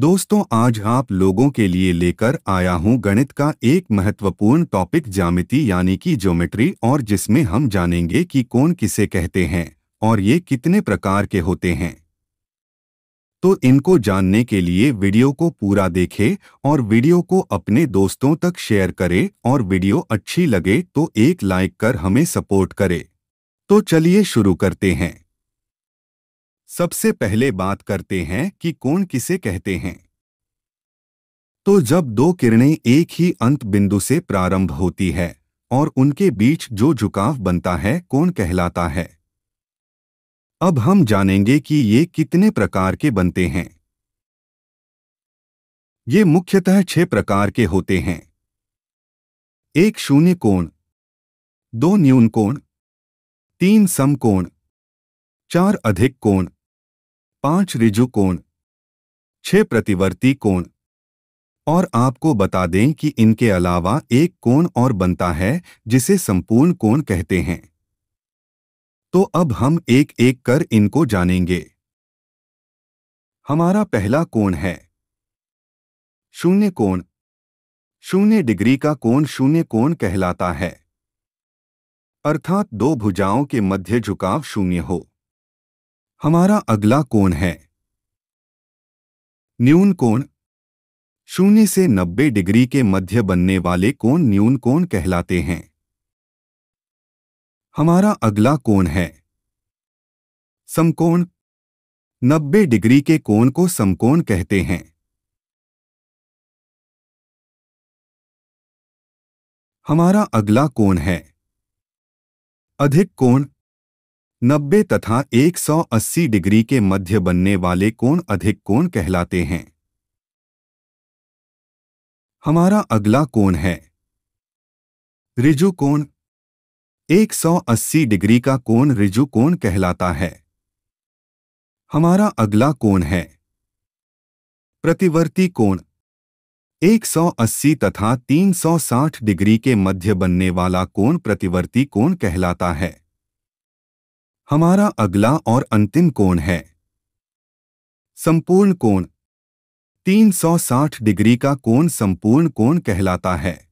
दोस्तों आज आप लोगों के लिए लेकर आया हूं गणित का एक महत्वपूर्ण टॉपिक जामिति यानी कि ज्योमेट्री और जिसमें हम जानेंगे कि कोण किसे कहते हैं और ये कितने प्रकार के होते हैं तो इनको जानने के लिए वीडियो को पूरा देखें और वीडियो को अपने दोस्तों तक शेयर करें और वीडियो अच्छी लगे तो एक लाइक कर हमें सपोर्ट करे तो चलिए शुरू करते हैं सबसे पहले बात करते हैं कि कोण किसे कहते हैं तो जब दो किरणें एक ही अंत बिंदु से प्रारंभ होती है और उनके बीच जो झुकाव बनता है कोण कहलाता है अब हम जानेंगे कि ये कितने प्रकार के बनते हैं ये मुख्यतः छह प्रकार के होते हैं एक शून्य कोण दो न्यून कोण तीन समकोण चार अधिक कोण पांच रिजु कोण छह प्रतिवर्ती कोण और आपको बता दें कि इनके अलावा एक कोण और बनता है जिसे संपूर्ण कोण कहते हैं तो अब हम एक एक कर इनको जानेंगे हमारा पहला कोण है शून्य कोण शून्य डिग्री का कोण शून्य कोण कहलाता है अर्थात दो भुजाओं के मध्य झुकाव शून्य हो हमारा अगला कोण है न्यून कोण शून्य से नब्बे डिग्री के मध्य बनने वाले कोण न्यून कोण कहलाते हैं हमारा अगला कोण है समकोण नब्बे डिग्री के कोण को समकोण कहते हैं हमारा अगला कोण है अधिक कोण 90 तथा 180 डिग्री के मध्य बनने वाले कोण अधिक कोण कहलाते हैं हमारा अगला कोण है रिजु कोण 180 डिग्री का कोण रिजु कोण कहलाता है हमारा अगला कोण है प्रतिवर्ती कोण 180 तथा 360 डिग्री के मध्य बनने वाला कोण प्रतिवर्ती कोण कहलाता है हमारा अगला और अंतिम कोण है संपूर्ण कोण 360 डिग्री का कोण संपूर्ण कोण कहलाता है